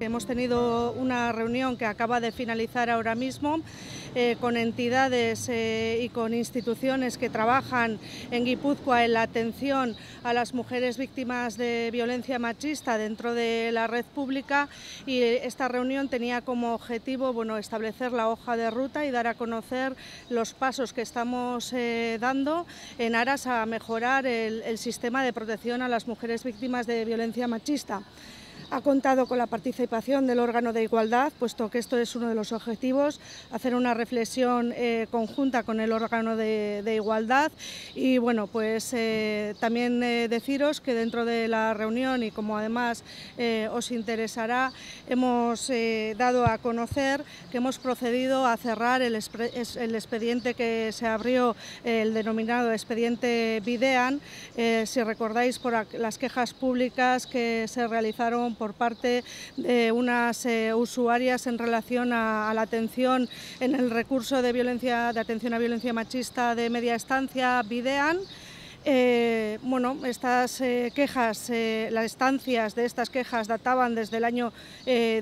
Hemos tenido una reunión que acaba de finalizar ahora mismo eh, con entidades eh, y con instituciones que trabajan en Guipúzcoa en la atención a las mujeres víctimas de violencia machista dentro de la red pública y esta reunión tenía como objetivo bueno, establecer la hoja de ruta y dar a conocer los pasos que estamos eh, dando en aras a mejorar el sistema de protección a las mujeres víctimas de violencia machista. Ha contado con la participación del órgano de igualdad, puesto que esto es uno de los objetivos, hacer una reflexión eh, conjunta con el órgano de, igualdad. Y bueno, pues eh, también eh, deciros que dentro de la reunión y como además os interesará, hemos dado a conocer que hemos procedido a cerrar el, el expediente que se abrió, el denominado expediente Videan. si recordáis por las quejas públicas que se realizaron por parte de unas eh, usuarias en relación a, la atención en el recurso de violencia de atención a violencia machista de media estancia Videan eh, bueno, estas eh, quejas, eh, las estancias de estas quejas databan desde el año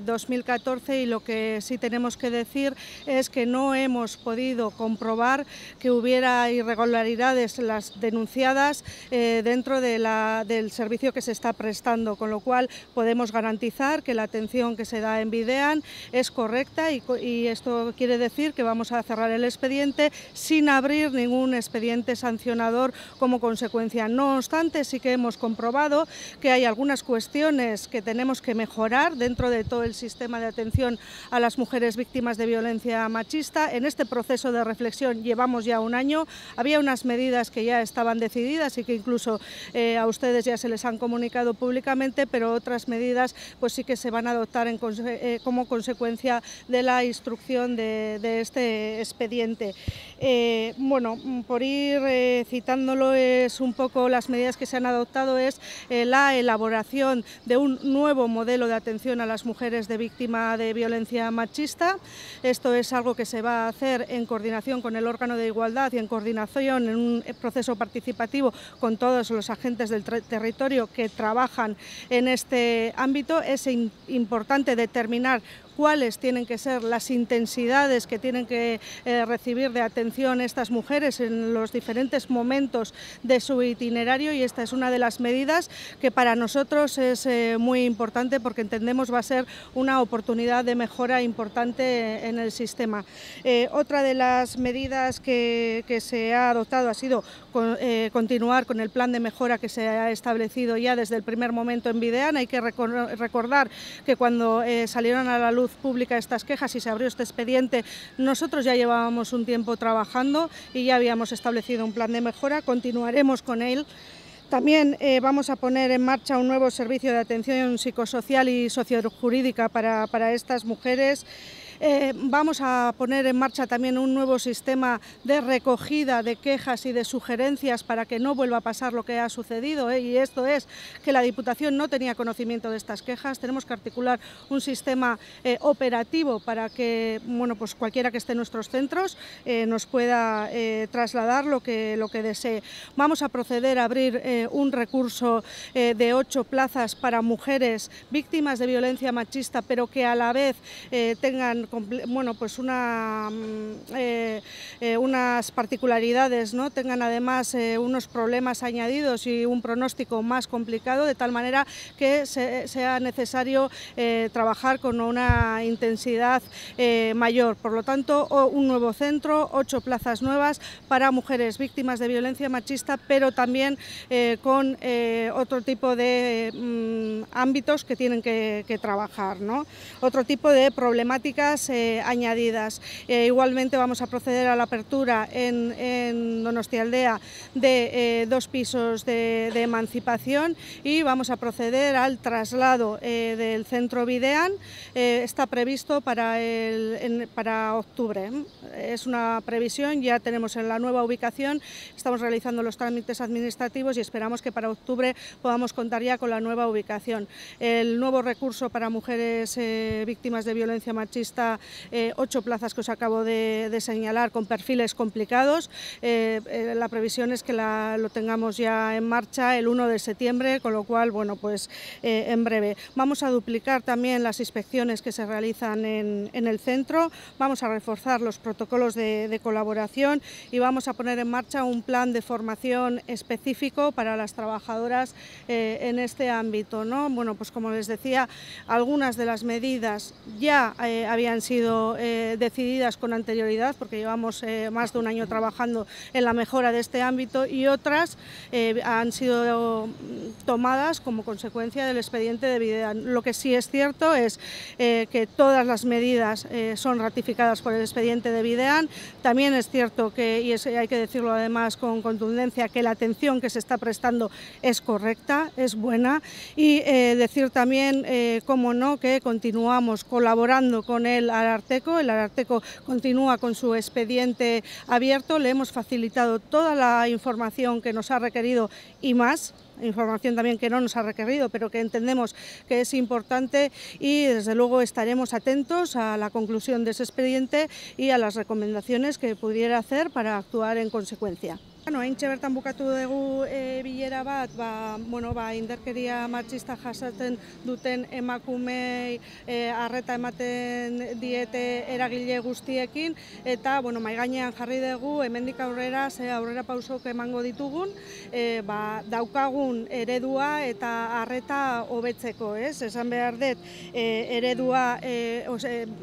2014 y lo que sí tenemos que decir es que no hemos podido comprobar que hubiera irregularidades las denunciadas dentro del servicio que se está prestando, con lo cual podemos garantizar que la atención que se da en Videan es correcta y, esto quiere decir que vamos a cerrar el expediente sin abrir ningún expediente sancionador como consecuencia. No obstante, sí que hemos comprobado que hay algunas cuestiones que tenemos que mejorar dentro de todo el sistema de atención a las mujeres víctimas de violencia machista. En este proceso de reflexión llevamos ya un año. Había unas medidas que ya estaban decididas y que incluso eh, a ustedes ya se les han comunicado públicamente, pero otras medidas pues sí que se van a adoptar eh, como consecuencia de la instrucción de este expediente. Eh, bueno, mm, por ir eh, citándolo, es un poco las medidas que se han adoptado es eh, la elaboración de un nuevo modelo de atención a las mujeres de víctima de violencia machista. Esto es algo que se va a hacer en coordinación con el órgano de igualdad y en coordinación en un proceso participativo con todos los agentes del territorio que trabajan en este ámbito. Es importante determinar cuáles tienen que ser las intensidades que tienen que eh, recibir de atención estas mujeres en los diferentes momentos de su itinerario y esta es una de las medidas que para nosotros es eh, muy importante porque entendemos va a ser una oportunidad de mejora importante en el sistema. Eh, otra de las medidas que, se ha adoptado ha sido continuar con el plan de mejora que se ha establecido ya desde el primer momento en Videana. Hay que recordar que cuando salieron a la luz pública estas quejas y se abrió este expediente, nosotros ya llevábamos un tiempo trabajando y ya habíamos establecido un plan de mejora, continuaremos con él. También eh, vamos a poner en marcha un nuevo servicio de atención psicosocial y sociojurídica para, para estas mujeres. Eh, vamos a poner en marcha también un nuevo sistema de recogida de quejas y de sugerencias para que no vuelva a pasar lo que ha sucedido. Eh, y esto es que la Diputación no tenía conocimiento de estas quejas. Tenemos que articular un sistema eh, operativo para que bueno, pues cualquiera que esté en nuestros centros nos pueda trasladar lo que, lo que desee. Vamos a proceder a abrir un recurso de ocho plazas para mujeres víctimas de violencia machista, pero que a la vez tengan bueno, pues mm, eh, eh, unas particularidades, ¿no? tengan además eh, unos problemas añadidos y un pronóstico más complicado, de tal manera que sea necesario trabajar con una intensidad mayor. Por lo tanto, un nuevo centro, ocho plazas nuevas para mujeres víctimas de violencia machista, pero también con otro tipo de mm, ámbitos que tienen que, que trabajar. ¿no? Otro tipo de problemáticas eh, añadidas. Eh, igualmente vamos a proceder a la apertura en, en Donostialdea de eh, dos pisos de, emancipación y vamos a proceder al traslado del centro Videan. está previsto para, el, para octubre. Es una previsión, ya tenemos en la nueva ubicación, estamos realizando los trámites administrativos y esperamos que para octubre podamos contar ya con la nueva ubicación. El nuevo recurso para mujeres víctimas de violencia machista eh, ocho plazas que os acabo de, señalar con perfiles complicados. Eh, eh, la previsión es que lo tengamos ya en marcha el 1 de septiembre, con lo cual, bueno, pues en breve. Vamos a duplicar también las inspecciones que se realizan en, el centro, vamos a reforzar los protocolos de, colaboración y vamos a poner en marcha un plan de formación específico para las trabajadoras en este ámbito. ¿no? Bueno, pues como les decía, algunas de las medidas ya habían han sido eh, decididas con anterioridad, porque llevamos eh, más de un año trabajando en la mejora de este ámbito, y otras eh, han sido tomadas como consecuencia del expediente de Videa. Lo que sí es cierto es que todas las medidas son ratificadas por el expediente de Videan. También es cierto que, y hay que decirlo además con contundencia, que la atención que se está prestando es correcta, es buena, y decir también, cómo no, que continuamos colaborando con él el Ararteco continúa con su expediente abierto. Le hemos facilitado toda la información que nos ha requerido y más información también que no nos ha requerido, pero que entendemos que es importante y desde luego estaremos atentos a la conclusión de ese expediente y a las recomendaciones que pudiera hacer para actuar en consecuencia. Bueno, Aintxe bertan bukatu dugu e, bilera bat, ba, bueno, ba, inderkeria marxista jasaten duten emakumei e, arreta ematen diete eragile guztiekin, eta bueno, maiganean jarri dugu, hemendik aurrera, ze aurrera pausok emango ditugun, e, ba, daukagun eredua eta arreta hobetzeko, ez? Esan behar dut, e, eredua, e,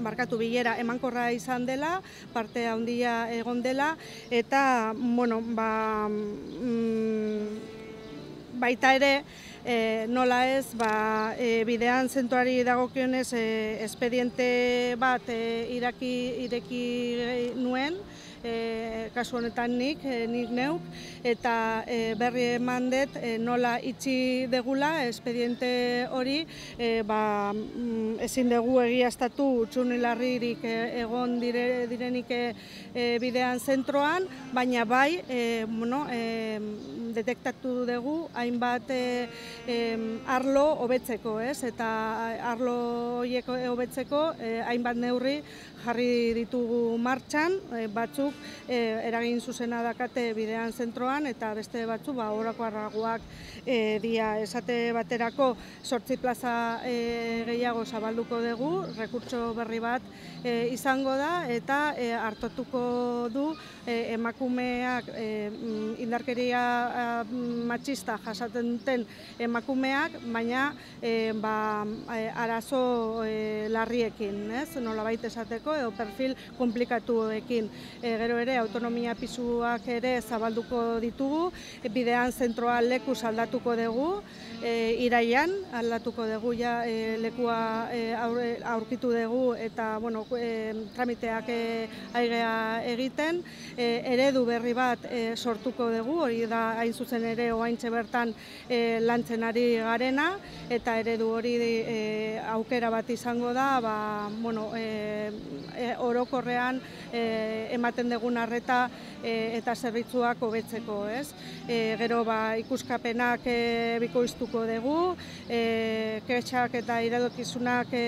markatu bilera, emankorra izan dela, parte handia egon dela, eta, bueno, ba, baita ere, e, nola ez, ba, e, bidean zentuari dagokionez e, espediente bat e, iraki, ireki nuen, e, kasu honetan nik, nik neuk, eta e, berri eman dut nola itxi degula espediente hori, e, ba, mm, ezin dugu egiaztatu txunilarririk egon dire, direnik e, bidean zentroan, baina bai, e, bueno, e, detektatu dugu, hainbat e, arlo hobetzeko, ez? Eta eh, arlo hoiek hobetzeko eh, hainbat neurri jarri ditugu martxan, eh, batzuk eragin zuzena dakate bidean zentroan eta beste batzu ba orako eh, dia esate baterako sortzi plaza gehiago zabalduko dugu, rekurtso berri bat izango da eta hartotuko du emakumeak mm, indarkeria ah, mm, matxista jasaten duten emakumeak, baina e, ba, eh, arazo e, larriekin, ez? nola baita esateko, edo perfil komplikatuekin. E, gero ere, autonomia pisuak ere zabalduko ditugu, bidean zentroa leku saldatuko dugu, e, iraian aldatuko dugu, ja, e, lekua aurkitu dugu eta bueno, e, tramiteak e, aigea egiten, e, eredu berri bat e, sortuko dugu, hori da hain zuzen ere oaintxe bertan e, lantzen lantzen garena, eta eredu hori e, aukera bat izango da, ba, bueno, e, e orokorrean e, ematen degun arreta e, eta zerbitzuak hobetzeko, ez? E, gero ba, ikuskapenak e, bikoiztuko dugu, e, kretsak eta iradokizunak e,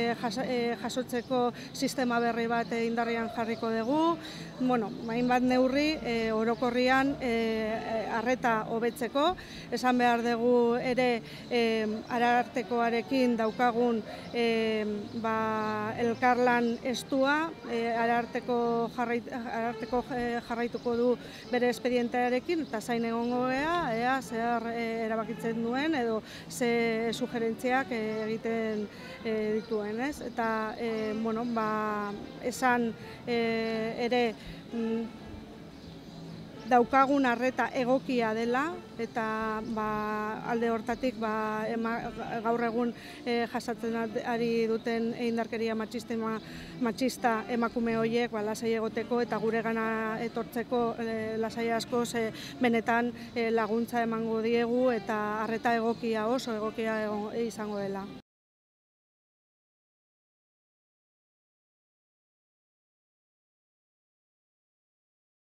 e, jasotzeko sistema berri bat e, indarrian jarriko dugu, bueno, main bat neurri e, orokorrian e, e, arreta hobetzeko, esan behar dugu ere eh daukagun eh, ba, elkarlan estua eh ara arteko eh, jarraituko du bere expedientearekin eta zain egongoa ea zehar eh, erabakitzen duen edo ze sugerentziak egiten dituen, ez? Eta bueno, ba esan ere mm, daukagun arreta egokia dela eta ba, alde hortatik ba, ema, gaur egun e, eh, jasatzen ari duten eindarkeria matxistema matxista emakume horiek ba, lasai egoteko eta gure etortzeko eh, lasai asko ze eh, benetan laguntza emango diegu eta arreta egokia oso egokia izango dela.